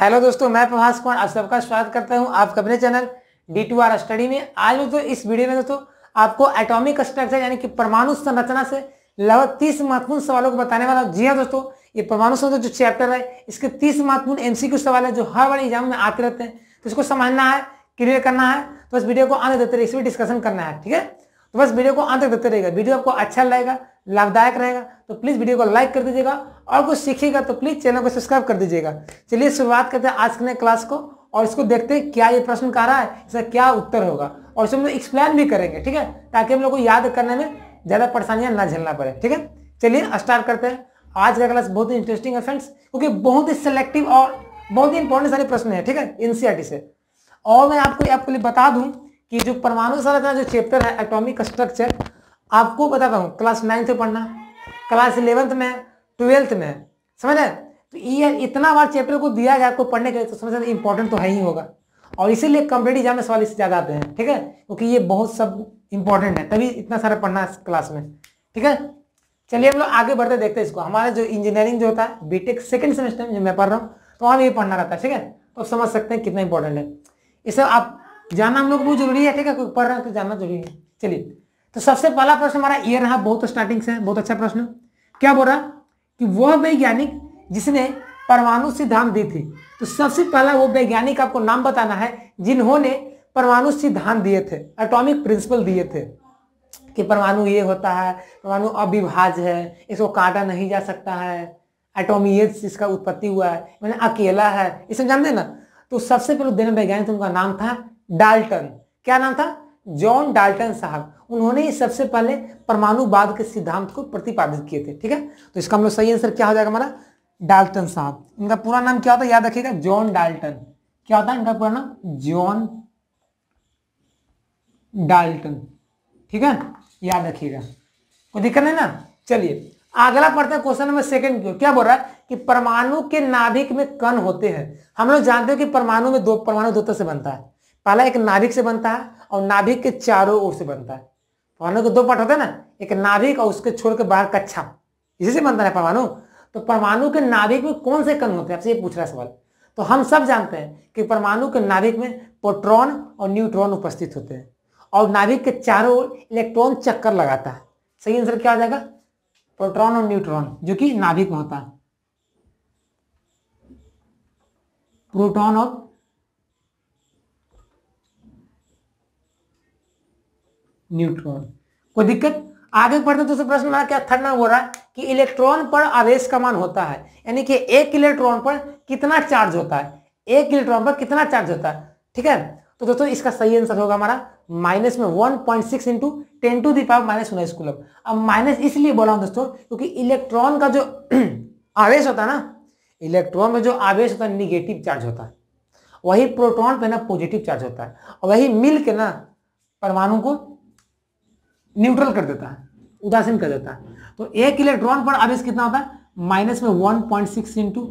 Hello दोस्तों मैं प्रभाष कुमार आप सबका स्वागत करता हूं आपका अपने channel D two R study में आज तो इस वीडियो में दोस्तों आपको एटॉमिक स्ट्रक्चर यानी कि परमाणु संरचना से लगभग तीस महत्वपूर्ण सवालों को बताने वाला हूं जी हाँ दोस्तों ये परमाणु संरचना जो चैप्टर है इसके तीस महत्वपूर्ण एम सवाल है जो हर बार एग्जाम में आते रहते हैं तो इसको समझना है क्लियर करना है तो बस वीडियो को आने देते रहे इसमें डिस्कशन करना है ठीक है तो बस वीडियो को आने देते रहेगा वीडियो आपको अच्छा लगेगा लाभदायक रहेगा तो प्लीज़ वीडियो को लाइक कर दीजिएगा और कुछ सीखिएगा तो प्लीज़ चैनल को सब्सक्राइब कर दीजिएगा चलिए शुरुआत करते हैं आज के नए क्लास को और इसको देखते हैं क्या ये प्रश्न कह रहा है इसका क्या उत्तर होगा और इसमें हम लोग एक्सप्लेन भी करेंगे ठीक है ताकि हम लोग को याद करने में ज़्यादा परेशानियां ना झेलना पड़े ठीक है चलिए स्टार्ट करते हैं आज का क्लास बहुत ही इंटरेस्टिंग है फ्रेंड्स क्योंकि बहुत ही सिलेक्टिव और बहुत ही इंपॉर्टेंट सारे प्रश्न है ठीक है एनसीईआरटी e से और मैं आपको आपके लिए बता दूं कि जो परमाणु संरचना जो चैप्टर है एटॉमिक स्ट्रक्चर आपको बताता हूँ क्लास नाइन्थ में पढ़ना क्लास इलेवेंथ में ट्वेल्थ में समझ रहे तो ये इतना बार चैप्टर को दिया जाए आपको पढ़ने के लिए तो समझ रहे इंपॉर्टेंट तो है ही होगा और इसीलिए कम्प्लीट एग्जाम में सवाल इससे ज़्यादा आते हैं ठीक है क्योंकि ये बहुत सब इंपॉर्टेंट है तभी इतना सारा पढ़ना है क्लास में ठीक है चलिए हम लोग आगे बढ़ते देखते हैं इसको हमारा जो इंजीनियरिंग जो होता है बीटेक सेकेंड सेमेस्टर में जो मैं पढ़ रहा हूँ तो वहाँ ये पढ़ना रहता है ठीक है तो समझ सकते हैं कितना इंपॉर्टेंट है इससे आप जानना हम लोग बहुत जरूरी है ठीक है कोई पढ़ रहे हैं तो जानना जरूरी है चलिए तो सबसे पहला प्रश्न हमारा ये रहा बहुत स्टार्टिंग से बहुत अच्छा प्रश्न क्या बोल रहा कि वह वैज्ञानिक जिसने परमाणु सिद्धांत दी थी तो सबसे पहला वो वैज्ञानिक आपको नाम बताना है जिन्होंने परमाणु सिद्धांत दिए थे एटॉमिक प्रिंसिपल दिए थे कि परमाणु ये होता है परमाणु अविभाज है इसको काटा नहीं जा सकता है एटोमियस इसका उत्पत्ति हुआ है मैंने अकेला है इसमें जानते ना तो सबसे पहले देने वैज्ञानिक उनका नाम था डाल्टन क्या नाम था जॉन डाल्टन साहब उन्होंने ही सबसे पहले परमाणुवाद के सिद्धांत को प्रतिपादित किए थे ठीक है तो इसका हम मतलब लोग सही आंसर क्या हो जाएगा हमारा डाल्टन साहब इनका पूरा नाम क्या होता है याद रखिएगा जॉन डाल्टन क्या होता है इनका पूरा नाम जॉन डाल्टन ठीक है याद रखिएगा कोई दिक्कत नहीं ना चलिए अगला पढ़ते हैं क्वेश्चन नंबर सेकंड क्यों क्या बोल रहा है कि परमाणु के नाभिक में कण होते हैं हम लोग जानते हैं कि परमाणु में दो परमाणु दो तरह से बनता है पहला एक नाभिक से बनता है और नाभिक के चारों ओर से बनता है परमाणु के दो पार्ट होते हैं ना एक नाभिक और उसके छोड़ के बाहर कच्छा इसी से बनता है परमाणु तो परमाणु के नाभिक में कौन से कण होते हैं आपसे ये पूछ रहा है सवाल तो हम सब जानते हैं कि परमाणु के नाभिक में प्रोट्रॉन और न्यूट्रॉन उपस्थित होते हैं और नाभिक के चारों ओर इलेक्ट्रॉन चक्कर लगाता है सही आंसर क्या हो जाएगा प्रोट्रॉन और न्यूट्रॉन जो कि नाभिक में होता है प्रोटॉन और न्यूट्रॉन कोई दिक्कत आगे बढ़ते दूसरे तो प्रश्न में क्या थर्ड में बोल रहा है कि इलेक्ट्रॉन पर आवेश का मान होता है यानी कि एक इलेक्ट्रॉन पर कितना चार्ज होता है एक इलेक्ट्रॉन पर कितना चार्ज होता है ठीक है तो दोस्तों इसका सही आंसर होगा हमारा माइनस में one point six into ten to the power minus उन्नीस कुलम अब माइनस इसलिए बोला हूं दोस्तों क्योंकि इलेक्ट्रॉन का जो आवेश होता है ना इलेक्ट्रॉन में जो आवेश होता है निगेटिव चार्ज होता है वही प्रोटॉन पे ना पॉजिटिव चार्ज होता है और वही मिल के ना परमाणु को न्यूट्रल कर देता है उदासीन कर देता है तो एक इलेक्ट्रॉन पर आवेश कितना होता है माइनस में one point six into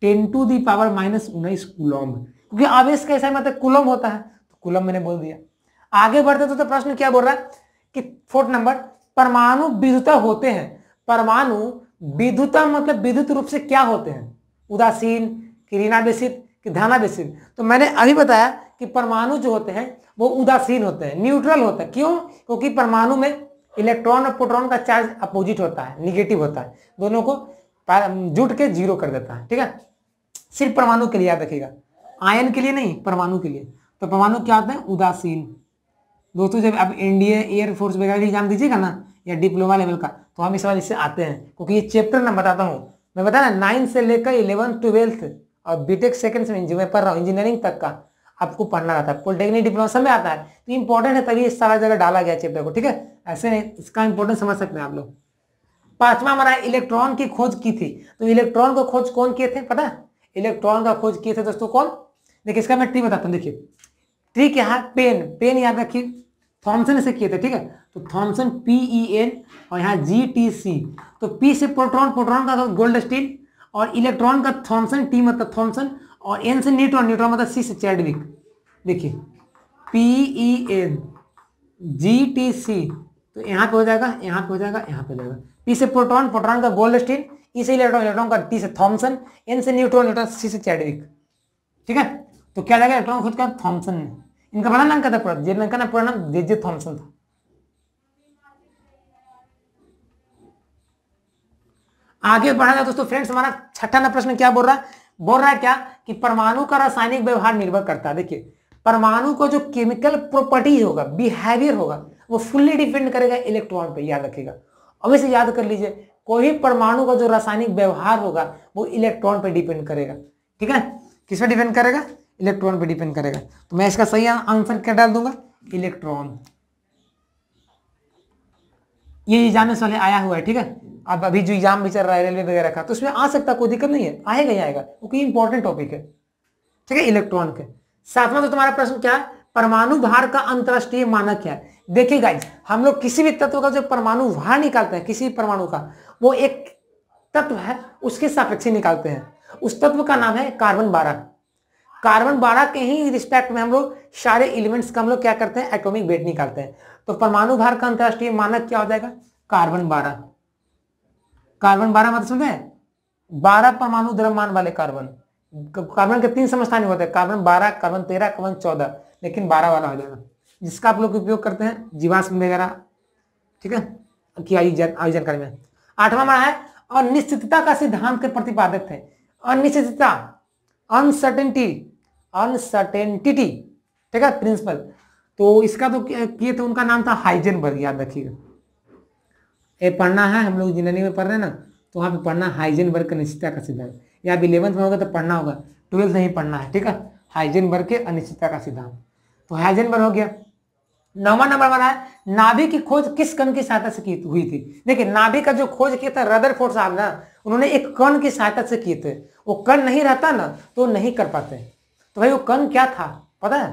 ten to the power minus उन्नीस कुलम क्योंकि आवेश कैसा है मतलब कुलम होता है तो कुलम मैंने बोल दिया आगे बढ़ते तो, तो प्रश्न क्या बोल रहा है कि फोर्थ नंबर परमाणु विद्युता होते हैं परमाणु विद्युता मतलब विद्युत रूप से क्या होते हैं उदासीन किरीनावेशित कि ध्यानावेशित तो मैंने अभी बताया कि परमाणु जो होते हैं वो उदासीन होते हैं न्यूट्रल होते हैं क्यों क्योंकि परमाणु में इलेक्ट्रॉन और प्रोटॉन का चार्ज अपोजिट होता है निगेटिव होता है दोनों को जुट के जीरो कर देता है ठीक है सिर्फ परमाणु के लिए याद रखिएगा आयन के लिए नहीं परमाणु के लिए तो परमाणु क्या होते हैं उदासीन दोस्तों जब आप इंडिया एयरफोर्स वगैरह के एग्जाम दीजिएगा ना या डिप्लोमा लेवल का तो हम इस सवाल इससे आते हैं क्योंकि ये चैप्टर ना बताता हूँ मैं बताया ना नाइन्थ से लेकर इलेवंथ ट्वेल्थ और बीटेक सेकंड सेमेस्टर में पढ़ रहा हूँ इंजीनियरिंग तक का आपको पढ़ना रहता है पॉलिटेक्निक डिप्लोमा सब आता है तो इंपॉर्टेंट है तभी इस सारा जगह डाला गया चैप्टर को ठीक है ऐसे नहीं इसका इंपॉर्टेंट समझ सकते हैं आप लोग पांचवा हमारा इलेक्ट्रॉन की खोज की थी तो इलेक्ट्रॉन का खोज कौन किए थे पता इलेक्ट्रॉन का खोज किए थे दोस्तों कौन देखिए इसका मैं ट्री बताता हूँ देखिए ट्री क्या है पेन पेन याद रखिए थॉमसन से किए थे ठीक है तो थॉमसन पी ई एन और यहाँ जी टी सी तो पी से प्रोटॉन प्रोटॉन का गोल्ड तो स्टील और इलेक्ट्रॉन का थॉमसन टी मतलब थॉमसन और एन से न्यूट्रॉन न्यूट्रॉन मतलब सी से चैडविक देखिए P E N G T C तो यहाँ पे हो जाएगा यहाँ पे हो जाएगा यहाँ पे हो जाएगा पी से प्रोटॉन प्रोटॉन का गोल्ड स्टीन ई e से इलेक्ट्रॉन इलेक्ट्रॉन का टी से थॉमसन एन से न्यूट्रॉन न्यूट्रॉन सी से चैडविक ठीक है तो क्या लगा इलेक्ट्रॉन खुद का थॉमसन ने इनका बड़ा नाम क्या था पूरा जेड का ना पूरा नाम जे जे थॉमसन था आगे बढ़ा जाए दोस्तों फ्रेंड्स हमारा छठा ना प्रश्न क्या बोल रहा है बोल रहा है क्या कि परमाणु का रासायनिक व्यवहार निर्भर करता है देखिए परमाणु का जो केमिकल प्रॉपर्टीज होगा बिहेवियर होगा वो फुल्ली डिपेंड करेगा इलेक्ट्रॉन पर याद रखेगा अब इसे याद कर लीजिए कोई परमाणु का जो रासायनिक व्यवहार होगा वो इलेक्ट्रॉन पर डिपेंड करेगा ठीक है किस पर डिपेंड करेगा इलेक्ट्रॉन पर डिपेंड करेगा तो मैं इसका सही आंसर क्या डाल दूंगा इलेक्ट्रॉन ये एग्जाम में सवाल आया हुआ है ठीक है आप अभी जो एग्जाम भी चल रहा है रेलवे वगैरह का तो उसमें आ सकता कोई दिक्कत नहीं है आएगा ही आएगा क्योंकि इंपॉर्टेंट टॉपिक है ठीक है इलेक्ट्रॉन के सातवां तो तुम्हारा प्रश्न क्या है परमाणु भार का अंतरराष्ट्रीय मानक क्या है देखिए गाइज हम लोग किसी भी तत्व का जो परमाणु भार निकालते हैं किसी भी परमाणु का वो एक तत्व है उसके सापेक्ष निकालते हैं उस तत्व का नाम है कार्बन बारह कार्बन बारह के ही रिस्पेक्ट में हम लोग सारे एलिमेंट्स का हम लोग क्या करते हैं एटोमिक वेट निकालते हैं तो परमाणु भार का अंतरराष्ट्रीय मानक क्या हो जाएगा कार्बन बारह कार्बन बारह मतलब सुन रहे हैं बारह परमाणु द्रव्यमान वाले कार्बन कार्बन के तीन समस्थानी होते हैं कार्बन बारह कार्बन तेरह कार्बन चौदह लेकिन बारह वाला हो जाएगा जिसका आप लोग उपयोग करते हैं जीवाश्म वगैरह ठीक है कि आयोजन जानकारी में आठवां माना है अनिश्चितता का सिद्धांत के प्रतिपादक थे अनिश्चितता अनसर्टेनिटी अनसर्टेनिटी ठीक है प्रिंसिपल तो इसका तो किए थे उनका नाम था हाइजेनबर्ग याद रखिएगा ये पढ़ना है हम लोग इंजीनियरिंग में पढ़ रहे हैं ना तो वहाँ पे पढ़ना हाइजीन वर्ग का अनिश्चितता का सिद्धांत या अभी इलेवंथ में होगा तो पढ़ना होगा ट्वेल्थ नहीं पढ़ना है ठीक है हाइजीन वर्ग के अनिश्चितता का सिद्धांत तो हाइजीन वर्ग हो गया नौवा नंबर बना है नाभिक की खोज किस कण की सहायता से की हुई थी देखिए नाभिक का जो खोज किया था रदर फोर्ड साहब ना उन्होंने एक कण की सहायता से किए थे वो कण नहीं रहता ना तो नहीं कर पाते तो भाई वो कण क्या था पता है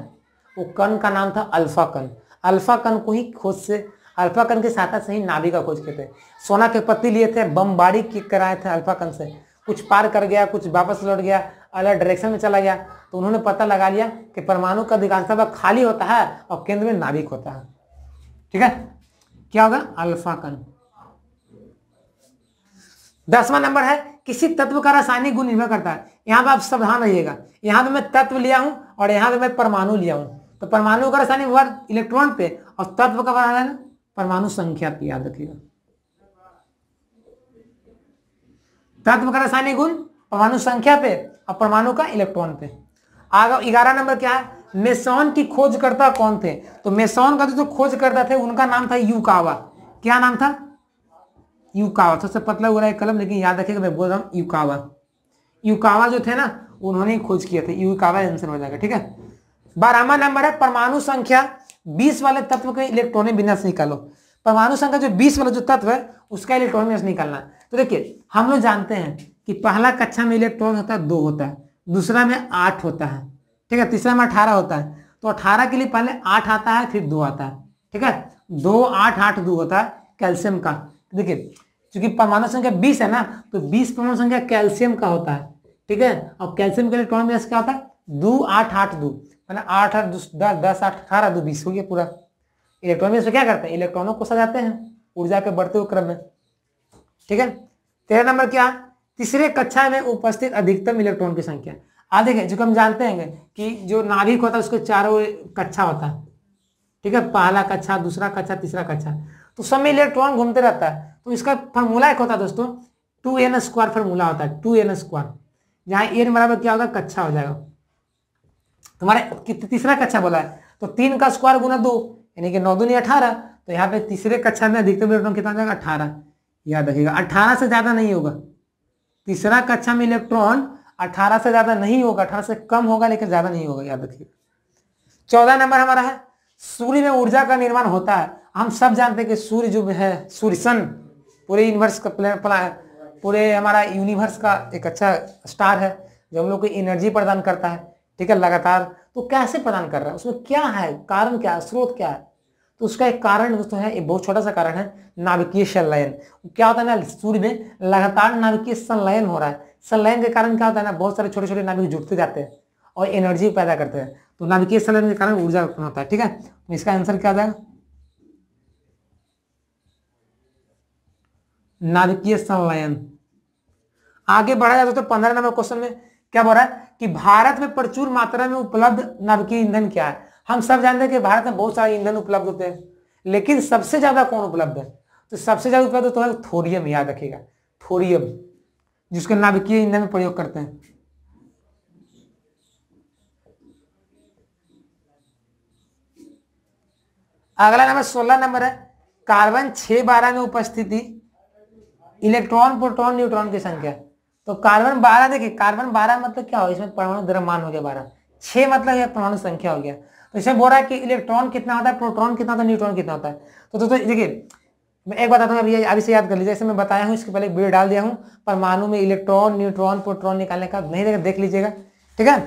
वो कण का नाम था अल्फा कण अल्फा कण को ही खोज से अल्फाकन की सहायता से ही नाभि का खोज किए थे सोना के पत्ते लिए थे बमबारी कराए थे अल्फाकन से कुछ पार कर गया कुछ वापस लौट गया अलग डायरेक्शन में चला गया तो उन्होंने पता लगा लिया कि परमाणु का अधिकांश भाग खाली होता है और केंद्र में नाभिक होता है ठीक है क्या होगा अल्फाकन दसवां नंबर है किसी तत्व का रासायनिक गुण निर्भर करता है यहाँ पर आप सावधान रहिएगा यहाँ पे मैं तत्व लिया हूँ और यहाँ पे मैं परमाणु लिया हूँ तो परमाणु का रासायनिक वर्ग इलेक्ट्रॉन पे और तत्व का रासायनिक परमाणु संख्या की याद रखिएगा तत्व का रासायनिक गुण परमाणु संख्या पे और परमाणु का इलेक्ट्रॉन पे आगे ग्यारह नंबर क्या है मेसॉन की खोजकर्ता कौन थे तो मेसॉन का जो तो खोजकर्ता थे उनका नाम था यूकावा क्या नाम था युकावा सबसे तो पतला हो रहा है कलम लेकिन याद रखिएगा मैं बोल रहा हूँ यूकावा यूकावा जो थे ना उन्होंने खोज किया था यूकावा आंसर हो जाएगा ठीक है बारहवा नंबर है परमाणु संख्या बीस वाले तत्व के इलेक्ट्रॉनिक विन्यास निकालो परमाणु संख्या जो बीस वाला जो तत्व है उसका इलेक्ट्रॉनिक विन्यास निकालना तो देखिए हम लोग जानते हैं कि पहला कक्षा में इलेक्ट्रॉन होता है दो होता है दूसरा में आठ होता है ठीक है तीसरा में अठारह होता है तो अठारह के लिए पहले आठ आता है फिर दो आता है ठीक है दो आठ आठ दो होता है कैल्शियम का देखिए चूंकि परमाणु संख्या बीस है ना तो बीस परमाणु संख्या कैल्शियम का होता है ठीक है और कैल्शियम का इलेक्ट्रॉन विन्यास क्या होता है दो आठ आठ दो मैंने आठ आठ दस दस आठ अठारह दो बीस हो गया पूरा इलेक्ट्रॉन में इसमें क्या करते हैं इलेक्ट्रॉनों को सजाते हैं ऊर्जा के बढ़ते हुए क्रम में ठीक है तेरह नंबर क्या तीसरे कक्षा में उपस्थित अधिकतम इलेक्ट्रॉन की संख्या आ देखें जो हम जानते हैं कि जो नाभिक होता है उसके चारों कक्षा होता है ठीक है पहला कक्षा दूसरा कक्षा तीसरा कक्षा तो सब में इलेक्ट्रॉन घूमते रहता है तो इसका फॉर्मूला एक होता है दोस्तों टू एन स्क्वायर फॉर्मूला होता है टू एन स्क्वायर जहाँ एन बराबर क्या होगा कक्षा हो जाएगा तुम्हारा तीसरा कक्षा बोला है तो तीन का स्क्वायर गुना दो यानी कि नौ दूनी अठारह तो यहाँ पे तीसरे कक्षा में अधिकतम इलेक्ट्रॉन कितना जाएगा अठारह याद रखिएगा अठारह से ज़्यादा नहीं होगा तीसरा कक्षा में इलेक्ट्रॉन अठारह से ज़्यादा नहीं होगा अठारह से कम होगा लेकिन ज़्यादा नहीं होगा याद रखिएगा चौदह नंबर हमारा है सूर्य में ऊर्जा का निर्माण होता है हम सब जानते हैं कि सूर्य जो है सूर्य सन पूरे यूनिवर्स का पूरे हमारा यूनिवर्स का एक अच्छा स्टार है जो हम लोग को एनर्जी प्रदान करता है ठीक है लगातार तो कैसे प्रदान कर रहा है उसमें क्या है कारण क्या है स्रोत क्या है तो उसका एक कारण दोस्तों है एक बहुत छोटा सा कारण है नाभिकीय संलयन क्या होता है ना सूर्य में लगातार नाभिकीय संलयन हो रहा है संलयन के कारण क्या होता है ना बहुत सारे छोटे छोटे नाभिक जुड़ते जाते हैं और एनर्जी पैदा करते हैं तो नाभिकीय संलयन के कारण ऊर्जा उत्पन्न होता है ठीक है तो इसका आंसर क्या जाएगा नाभिकीय संलयन आगे बढ़ा जाए तो पंद्रह नंबर क्वेश्चन में क्या बोल रहा है कि भारत में प्रचुर मात्रा में उपलब्ध नवकीय ईंधन क्या है हम सब जानते हैं कि भारत में बहुत सारे ईंधन उपलब्ध होते हैं लेकिन सबसे ज्यादा कौन उपलब्ध है तो सबसे ज्यादा उपलब्ध होता तो है थोरियम याद रखिएगा थोरियम जिसको नाभिकीय ईंधन में प्रयोग करते हैं अगला नंबर सोलह नंबर है कार्बन छह बारह में उपस्थिति इलेक्ट्रॉन प्रोटॉन न्यूट्रॉन की संख्या तो कार्बन बारह देखिए कार्बन बारह मतलब क्या हो इसमें परमाणु द्रव्यमान हो गया बारह छह मतलब यह परमाणु संख्या हो गया तो इसमें बोल रहा है कि इलेक्ट्रॉन कितना होता है प्रोटॉन कितना होता है न्यूट्रॉन कितना होता है तो दोस्तों तो देखिए मैं एक बताता हूँ अभी अभी से याद कर लीजिए जैसे मैं बताया हूँ इसके पहले बीड डाल दिया हूँ परमाणु में इलेक्ट्रॉन न्यूट्रॉन प्रोटॉन निकालने का नहीं देखा देख लीजिएगा ठीक है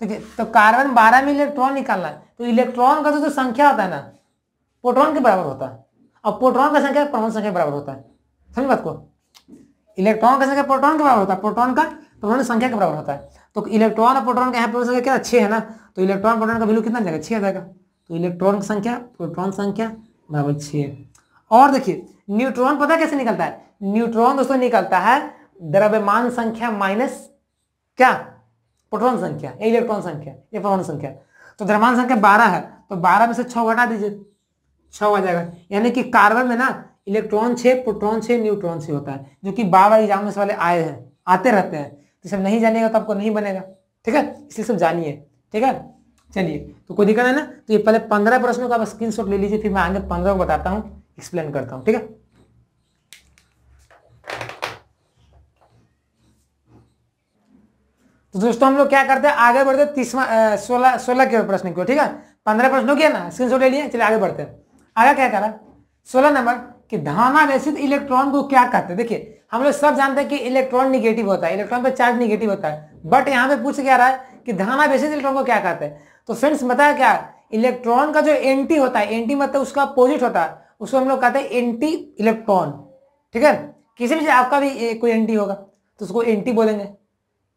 देखिए तो कार्बन बारह में इलेक्ट्रॉन निकालना है तो इलेक्ट्रॉन का जो संख्या होता है ना प्रोटॉन के बराबर होता है और प्रोटॉन का संख्या परमाणु संख्या बराबर होता है समझ बात को इलेक्ट्रॉन का संख्या प्रोटॉन के बराबर होता है प्रोटॉन का प्रोटॉन तो संख्या के बराबर होता है तो इलेक्ट्रॉन और प्रोटॉन का यहाँ पर संख्या क्या छः है ना तो इलेक्ट्रॉन प्रोटॉन का वैल्यू कितना जाएगा छः जाएगा तो इलेक्ट्रॉन की संख्या प्रोटॉन संख्या बराबर छः और देखिए न्यूट्रॉन पता कैसे निकलता है न्यूट्रॉन दोस्तों निकलता है द्रव्यमान संख्या माइनस क्या प्रोटॉन संख्या या इलेक्ट्रॉन संख्या या प्रोटॉन संख्या तो द्रव्यमान संख्या बारह है तो बारह में से छः घटा दीजिए छः आ जाएगा यानी कि कार्बन में ना इलेक्ट्रॉन से प्रोटॉन से न्यूट्रॉन से होता है जो कि बार बाबा एग्जाम्स वाले आए हैं आते रहते हैं तो सब नहीं जानेगा तो आपको नहीं बनेगा ठीक है इसलिए सब जानिए ठीक है चलिए तो कोई दिक्कत है ना तो ये पहले पंद्रह प्रश्नों का आप स्क्रीन ले लीजिए फिर मैं आगे पंद्रह को बताता हूँ एक्सप्लेन करता हूँ ठीक है तो दोस्तों हम लोग क्या करते हैं आगे बढ़ते हैं तीसवा सोलह सोलह के प्रश्न को ठीक है पंद्रह प्रश्न हो गया ना स्क्रीन ले लिए चलिए आगे बढ़ते हैं आगे क्या करा सोलह नंबर कि धामा तो इलेक्ट्रॉन को क्या कहते हैं देखिए हम लोग सब जानते हैं कि इलेक्ट्रॉन निगेटिव होता है इलेक्ट्रॉन पर चार्ज निगेटिव होता है बट यहाँ पे पूछ क्या रहा है कि धामा तो इलेक्ट्रॉन को क्या कहते हैं तो फ्रेंड्स बताया क्या इलेक्ट्रॉन का जो एंटी होता है एंटी मतलब उसका अपोजिट होता है उसको हम लोग कहते हैं एंटी इलेक्ट्रॉन ठीक है किसी भी आपका भी कोई एंटी होगा तो उसको एंटी बोलेंगे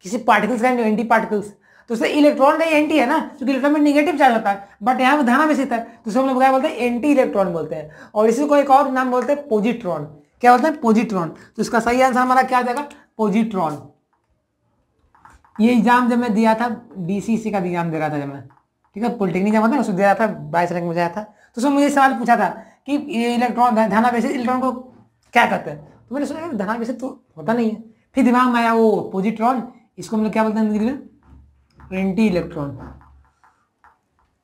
किसी पार्टिकल्स का एंटी पार्टिकल्स तो उससे इलेक्ट्रॉन का एंटी है ना क्योंकि इलेक्ट्रॉन में निगेटिव चार्ज होता है बट यहाँ पर धाना में स्थित है तो उसे हम लोग क्या बोलते हैं एंटी इलेक्ट्रॉन बोलते हैं और इसी को एक और नाम बोलते हैं पोजिट्रॉन क्या बोलते हैं पोजिट्रॉन तो इसका सही आंसर हमारा क्या जाएगा पोजिट्रॉन ये एग्जाम जब मैं दिया था बीसीसी का एग्जाम दे रहा था जब मैं ठीक है पॉलिटेक्निक जब होता है उसमें दे रहा था बाईस रैंक में जाया था तो उसमें मुझे सवाल पूछा था कि ये इलेक्ट्रॉन धाना वैसे इलेक्ट्रॉन को क्या कहते हैं तो मैंने सुना धाना वैसे तो होता नहीं है फिर दिमाग में आया वो पॉजिट्रॉन इसको मतलब क्या बोलते हैं एंटी इलेक्ट्रॉन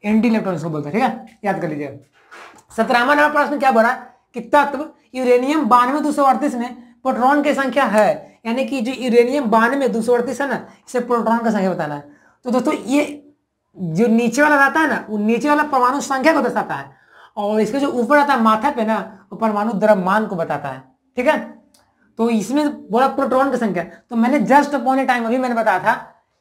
एंटी इलेक्ट्रॉन इसको बोलते हैं ठीक है याद कर लीजिए सत्रहवा नंबर प्रश्न क्या बोला कि तत्व यूरेनियम बानवे दो सौ अड़तीस में प्रोटोन की संख्या है यानी कि जो यूरेनियम बानवे दो सौ अड़तीस है ना इसे प्रोटोन का संख्या बताना है तो दोस्तों ये जो नीचे वाला रहता है ना वो नीचे वाला परमाणु संख्या को दर्शाता है और इसके जो ऊपर आता है माथा पे ना वो परमाणु द्रव्यमान को बताता है ठीक है तो इसमें बोला प्रोटॉन की संख्या तो मैंने जस्ट अपॉन ए टाइम अभी मैंने बताया था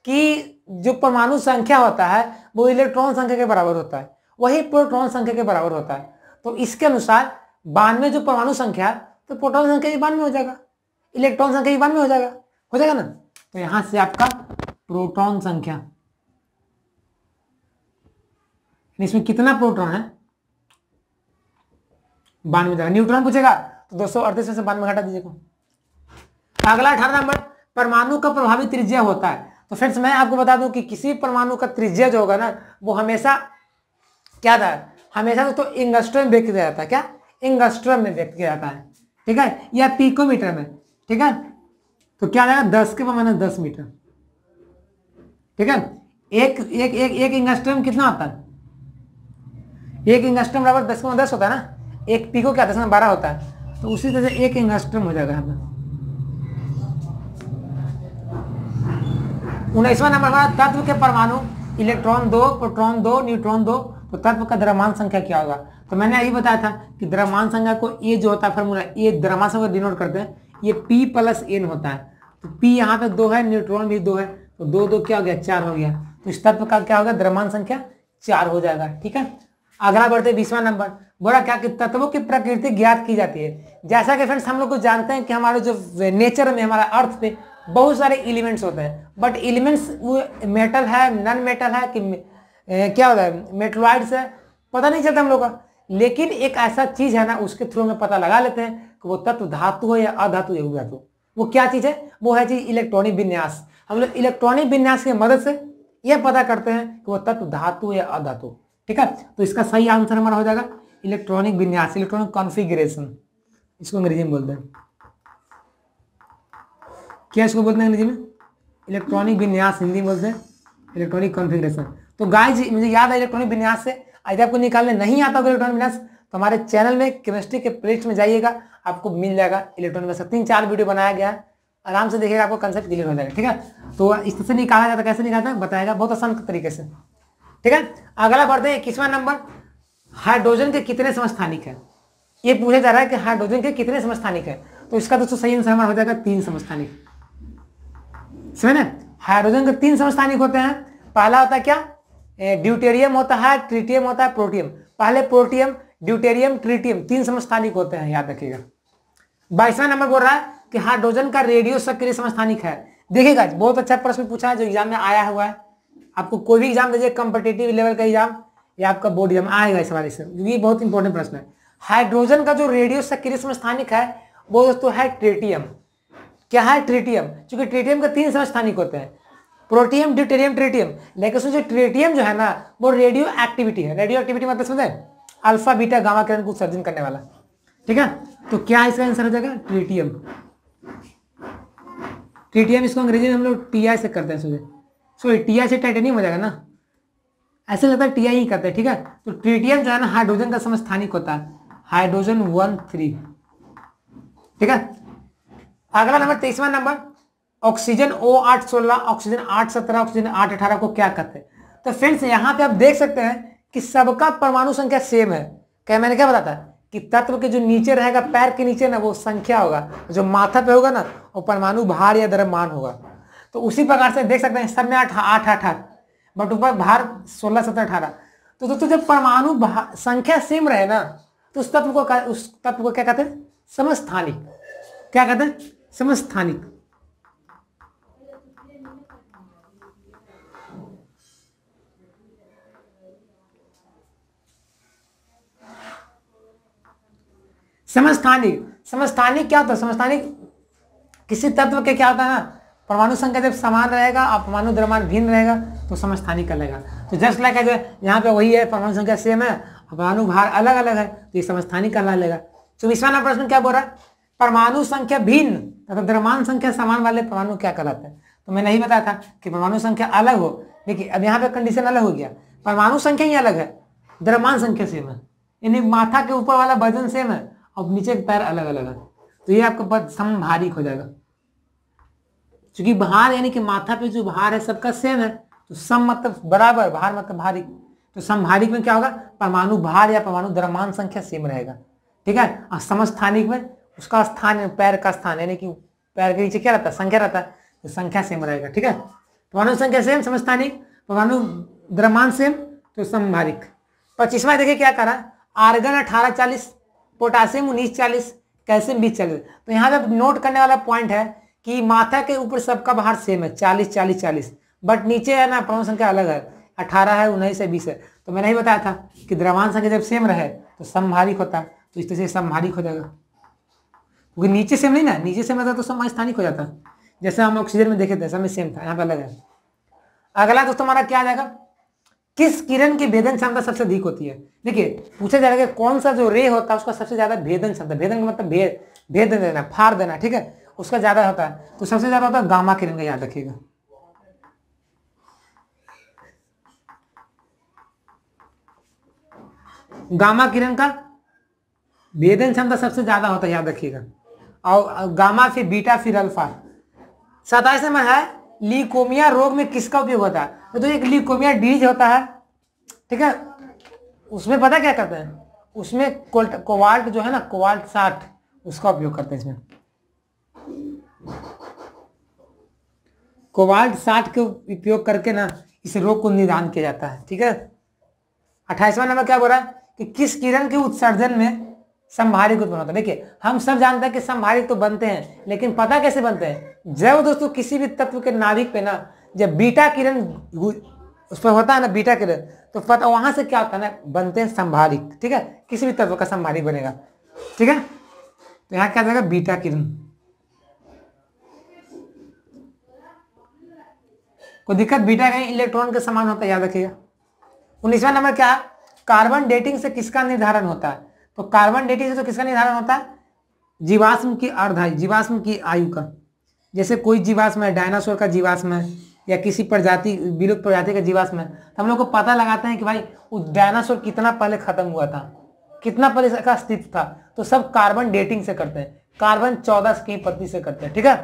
कि जो परमाणु संख्या होता है वो इलेक्ट्रॉन संख्या के बराबर होता है वही प्रोटॉन संख्या के बराबर होता है तो इसके अनुसार बानवे जो परमाणु संख्या तो प्रोटॉन संख्या भी बानवे हो जाएगा इलेक्ट्रॉन संख्या भी बानवे हो जाएगा हो जाएगा ना तो यहां से आपका प्रोटॉन संख्या इसमें कितना प्रोटॉन है बानवे जाएगा न्यूट्रॉन पूछेगा तो दो सौ अड़तीस में से बानवे घटा दीजिएगा अगला अठारह नंबर परमाणु का प्रभावी त्रिज्या होता है तो फ्रेंड्स मैं आपको बता दूं कि किसी परमाणु का त्रिज्या जो होगा ना वो हमेशा क्या था हमेशा तो इंगस्ट्रम में व्यक्त किया जाता है क्या इंगस्ट्रम में व्यक्त किया जाता है ठीक है या पीकोमीटर में ठीक है तो क्या जाएगा दस के माइनस दस मीटर ठीक है एक एक एक एक इंगस्ट्रम कितना आता है एक इंगस्ट्रम बराबर दस का दस होता है ना एक पीको क्या दस में बारह होता है तो उसी तरह से एक इंगस्ट्रम हो जाएगा यहाँ पर उन्नीसवा नंबर हमारा तत्व के परमाणु इलेक्ट्रॉन दो प्रोटॉन दो न्यूट्रॉन दो तो तत्व का द्रव्यमान संख्या क्या होगा तो मैंने यही बताया था कि द्रव्यमान संख्या को ए जो होता है फॉर्मूला ए द्रव्यमान संख्या डिनोट करते हैं ये पी प्लस एन होता है तो पी यहाँ पे दो है न्यूट्रॉन भी दो है तो दो दो क्या हो गया चार हो गया तो इस तत्व का क्या होगा द्रव्यमान संख्या चार हो जाएगा ठीक है अगला बढ़ते बीसवा नंबर बोला क्या कि तत्वों की प्रकृति ज्ञात की जाती है जैसा कि फ्रेंड्स हम लोग को जानते हैं कि हमारे जो नेचर में हमारा अर्थ में बहुत सारे एलिमेंट्स होते हैं बट एलिमेंट्स वो मेटल है नॉन मेटल है कि ए, क्या होता है मेटलॉइड्स है पता नहीं चलता हम लोग का लेकिन एक ऐसा चीज है ना उसके थ्रू में पता लगा लेते हैं कि वो तत्व धातु है या अधातु या धातु तो। वो क्या चीज है वो है चीज इलेक्ट्रॉनिक विन्यास हम लोग इलेक्ट्रॉनिक विन्यास की मदद से यह पता करते हैं कि वो तत्व धातु या अधातु ठीक है तो इसका सही आंसर हमारा हो जाएगा इलेक्ट्रॉनिक विन्यास इलेक्ट्रॉनिक कॉन्फिग्रेशन इसको अंग्रेजी में बोलते हैं क्या इसको बोलते हैं अंग्रेजी में इलेक्ट्रॉनिक विन्यास हिंदी में बोलते हैं इलेक्ट्रॉनिक कॉन्फिग्रेशन तो गाइज मुझे याद है इलेक्ट्रॉनिक विन्यास से यदि आपको निकालने नहीं आता होगा इलेक्ट्रॉनिक विन्यास तो हमारे चैनल में केमिस्ट्री के प्लेट में जाइएगा आपको मिल जाएगा इलेक्ट्रॉनिक विन्यास तीन चार वीडियो बनाया गया आराम से देखिएगा आपको कंसेप्ट क्लियर हो जाएगा ठीक है तो इससे निकाला जाता कैसे निकालता है बताएगा बहुत आसान तरीके से ठीक है अगला बढ़ते हैं इक्कीसवां नंबर हाइड्रोजन के कितने समस्थानिक है ये पूछा जा रहा है कि हाइड्रोजन के कितने समस्थानिक है तो इसका दोस्तों सही आंसर हमारा हो जाएगा तीन समस्थानिक समझे हाइड्रोजन के तीन समस्थानिक होते हैं पहला होता है क्या ड्यूटेरियम होता है ट्रिटियम होता है प्रोटियम पहले प्रोटियम ड्यूटेरियम ट्रिटियम तीन समस्थानिक होते हैं याद रखिएगा बाईसवा नंबर बोल रहा है कि हाइड्रोजन का रेडियो सक्रिय समस्थानिक है देखिएगा बहुत अच्छा प्रश्न पूछा है जो एग्जाम में आया हुआ है आपको कोई भी एग्जाम दीजिए कॉम्पिटेटिव लेवल का एग्जाम या आपका बोर्ड एग्जाम आएगा इस बारे से ये बहुत इंपॉर्टेंट प्रश्न है हाइड्रोजन का जो रेडियो सक्रिय समस्थानिक है वो दोस्तों है ट्रिटियम क्या है ट्रिटियम क्योंकि ट्रिटियम के तीन समस्थानिक होते हैं प्रोटियम ड्यूटेरियम ट्रिटियम लेकिन जो ट्रिटियम जो है ना वो रेडियो एक्टिविटी है रेडियो एक्टिविटी मतलब समझे अल्फा बीटा गामा किरण को उत्सर्जन करने वाला ठीक है तो क्या इसका आंसर हो जाएगा ट्रिटियम ट्रिटियम इसको अंग्रेजी में हम लोग टी आई से करते हैं सोचे सॉरी टी आई से टाइटेनियम हो जाएगा ना ऐसे लगता है टी आई ही करते हैं ठीक है तो ट्रिटियम जो है ना हाइड्रोजन का समस्थानिक होता है हाइड्रोजन वन थ्री ठीक है अगला नंबर तेईसवा नंबर ऑक्सीजन ओ आठ सोलह ऑक्सीजन आठ सत्रह ऑक्सीजन आठ अठारह को क्या कहते हैं तो फ्रेंड्स यहाँ पे आप देख सकते हैं कि सबका परमाणु संख्या सेम है क्या मैंने क्या बताता है कि तत्व के जो नीचे रहेगा पैर के नीचे ना वो संख्या होगा जो माथा पे होगा ना वो परमाणु भार या द्रव्यमान होगा तो उसी प्रकार से देख सकते हैं सब में आठ आठ आठ आठ बट ऊपर भार सोलह सत्रह अठारह तो दोस्तों जब परमाणु संख्या सेम रहे ना तो उस तत्व को उस तत्व को क्या कहते हैं समस्थानिक क्या कहते हैं समस्थानिक समस्थानिक समस्थानिक क्या होता है समस्थानिक किसी तत्व के क्या होता है ना परमाणु संख्या जब समान रहेगा और परमाणु द्रव्यमान भिन्न रहेगा तो समस्थानिक कहलाएगा तो जस्ट लाइक जो यहाँ पे वही है परमाणु संख्या सेम है परमाणु भार अलग अलग है तो ये समस्थानिक कहला लेगा तो विश्वाना प्रश्न क्या बोल रहा है परमाणु संख्या भिन्न तथा द्रव्यमान संख्या समान वाले परमाणु क्या कहलाते हैं तो मैं नहीं बताया था कि परमाणु संख्या अलग हो देखिए अब यहाँ पे कंडीशन अलग हो गया परमाणु संख्या ही अलग है द्रव्यमान संख्या सेम है यानी माथा के ऊपर वाला वजन सेम है और नीचे के पैर अलग अलग है तो ये आपका पद समभारिक हो जाएगा क्योंकि भार यानी कि माथा पे जो भार है सबका सेम है तो सम मतलब बराबर भार मतलब भारी तो समभारिक में क्या होगा परमाणु भार या परमाणु द्रव्यमान संख्या सेम रहेगा ठीक है और समस्थानिक में उसका स्थान पैर का स्थान यानी कि पैर के नीचे क्या रहता है संख्या रहता है तो संख्या सेम रहेगा ठीक है परमाणु तो संख्या सेम समस्थानिक परमाणु तो द्रमान सेम तो संभारिक पच्चीसवा देखिए क्या करा आर्गन अठारह चालीस पोटासियम उन्नीस चालीस कैल्सियम बीस चालीस तो यहाँ जब नोट करने वाला पॉइंट है कि माथा के ऊपर सबका भार सेम है चालीस चालीस चालीस बट नीचे है ना परमाणु संख्या अलग है अठारह है उन्नीस है बीस है तो मैंने ही बताया था कि द्रवान संख्या जब सेम रहे तो संभारिक होता तो इस तरह से संभारिक हो जाएगा क्योंकि नीचे सेम नहीं ना नीचे सेम आता तो सब स्थानिक हो जाता जैसे हम ऑक्सीजन में देखे थे समय सेम था यहाँ पर अलग है अगला दोस्तों हमारा क्या आ जाएगा किस किरण की भेदन क्षमता सबसे अधिक होती है देखिए पूछा जाएगा कि कौन सा जो रे होता है उसका सबसे ज्यादा भेदन क्षमता भेदन का मतलब भेद भेद देना फार देना ठीक है उसका ज्यादा होता है तो सबसे ज्यादा होता है गामा किरण का याद रखिएगा गामा किरण का भेदन क्षमता सबसे ज्यादा होता है याद रखिएगा और गामा फिर बीटा फिर अल्फा सताइस नंबर है लीकोमिया रोग में किसका उपयोग होता है तो एक लीकोमिया डीज होता है ठीक है उसमें पता क्या करते हैं उसमें कोवाल्ट जो है ना कोवाल्ट साठ उसका उपयोग करते हैं इसमें कोवाल्ट साठ के उपयोग करके ना इस रोग को निदान किया जाता है ठीक है अट्ठाईसवा नंबर क्या बोल रहा है कि किस किरण के उत्सर्जन में संभारिक उत्पन्न होता है देखिए हम सब जानते हैं कि संभारिक तो बनते हैं लेकिन पता कैसे बनते हैं जब दोस्तों किसी भी तत्व के नाभिक पे ना जब बीटा किरण उस पर होता है ना बीटा किरण तो पता वहां से क्या होता है ना बनते हैं संभारिक ठीक है किसी भी तत्व का संभारिक बनेगा ठीक है तो यहाँ क्या जाएगा बीटा किरण कोई दिक्कत बीटा कहीं इलेक्ट्रॉन के समान होता है याद रखिएगा उन्नीसवा नंबर क्या कार्बन डेटिंग से किसका निर्धारण होता है तो कार्बन डेटिंग से तो किसका निर्धारण होता है जीवाश्म की अर्धायु जीवाश्म की आयु का जैसे कोई जीवाश्म है डायनासोर का जीवाश्म है या किसी प्रजाति विलुप्त प्रजाति का जीवाश्म है तो हम लोग को पता लगाते हैं कि भाई उस डायनासोर कितना पहले खत्म हुआ था कितना पहले इसका अस्तित्व था तो सब कार्बन डेटिंग से करते हैं कार्बन चौदह की पत्नी से करते हैं ठीक है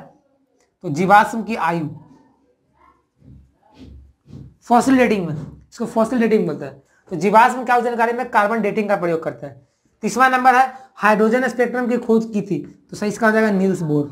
तो जीवाश्म की आयु फॉसिल डेटिंग में इसको फॉसिल डेटिंग बोलते हैं तो जीवाश्म क्या जानकारी में कार्बन डेटिंग का प्रयोग करते हैं तीसवा नंबर है हाइड्रोजन स्पेक्ट्रम की खोज की थी तो सही इसका हो जाएगा नील्स बोर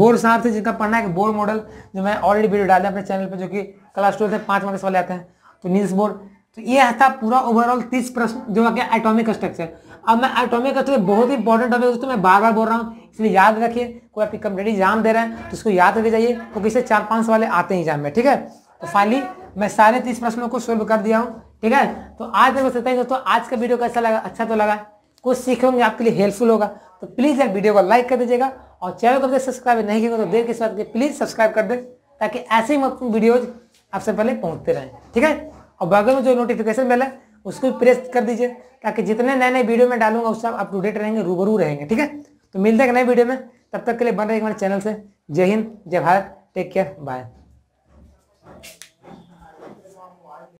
बोर साहब थे जिनका पढ़ना है कि बोर मॉडल जो मैं ऑलरेडी वीडियो डाले अपने चैनल पे जो कि क्लास ट्वेल्थ है पांच मार्क्स वाले आते हैं तो नील्स बोर तो ये था पूरा ओवरऑल तीस प्रश्न जो है एटोमिक स्ट्रक्चर अब मैं एटोमिक स्ट्रक्चर बहुत ही इंपॉर्टेंट टॉपिक दोस्तों मैं बार बार बोल रहा हूँ इसलिए याद रखिए कोई आपकी कंप्लीट एग्जाम दे रहे हैं तो उसको याद रखे जाइए क्योंकि इससे चार पाँच वाले आते हैं एग्जाम में ठीक है तो फाइनली मैं सारे तीस प्रश्नों को सोल्व कर दिया हूँ ठीक है तो आज मैं बताता हूँ दोस्तों आज का वीडियो कैसा लगा अच्छा तो लगा कुछ सीखोगे आपके लिए हेल्पफुल होगा तो प्लीज़ यार वीडियो को लाइक कर दीजिएगा और चैनल को अभी सब्सक्राइब नहीं किया तो देर किस बात की प्लीज़ सब्सक्राइब कर दे ताकि ऐसे ही वीडियोज आपसे पहले पहुँचते रहें ठीक है और बगल में जो नोटिफिकेशन मिला उसको भी प्रेस कर दीजिए ताकि जितने नए नए वीडियो में डालूंगा उससे आप अपडेट रहेंगे रूबरू रहेंगे ठीक है तो मिलते हैं नए वीडियो में तब तक के लिए बन रहे हमारे चैनल से जय हिंद जय भारत टेक केयर बाय